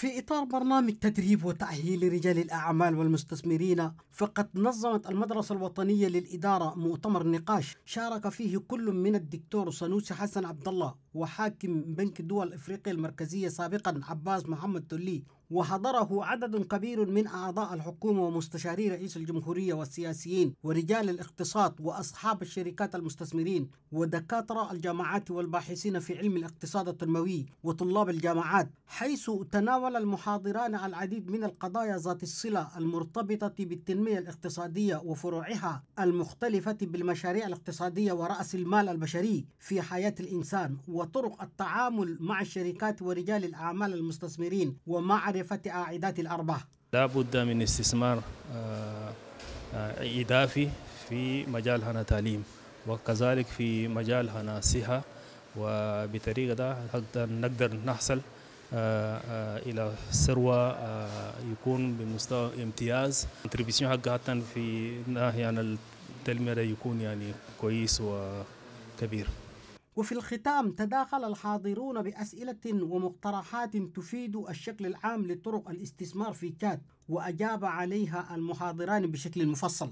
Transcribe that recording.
في إطار برنامج تدريب وتأهيل رجال الأعمال والمستثمرين فقد نظمت المدرسة الوطنية للإدارة مؤتمر نقاش شارك فيه كل من الدكتور سنوسي حسن عبد الله وحاكم بنك دول إفريقيا المركزية سابقا عباس محمد تولي وحضره عدد كبير من أعضاء الحكومة ومستشاري رئيس الجمهورية والسياسيين ورجال الاقتصاد وأصحاب الشركات المستثمرين ودكاترة الجامعات والباحثين في علم الاقتصاد التنموي وطلاب الجامعات حيث تناول حاول المحاضران على العديد من القضايا ذات الصلة المرتبطة بالتنمية الاقتصادية وفروعها المختلفة بالمشاريع الاقتصادية ورأس المال البشري في حياة الإنسان وطرق التعامل مع الشركات ورجال الأعمال المستثمرين ومعرفة أعداد الأرباح لا بد من استثمار آه، آه، إضافي في مجال هنا تعليم وكذلك في مجال هنا صحة وبطريقة ده نقدر نحصل الى ثروه آه، يكون بمستوى امتياز كونتريبيسيون حقها في ناحيه عن التنميه ده يكون يعني كويس وكبير وفي الختام تداخل الحاضرون بأسئلة ومقترحات تفيد الشكل العام لطرق الاستثمار في كاد وأجاب عليها المحاضران بشكل مفصل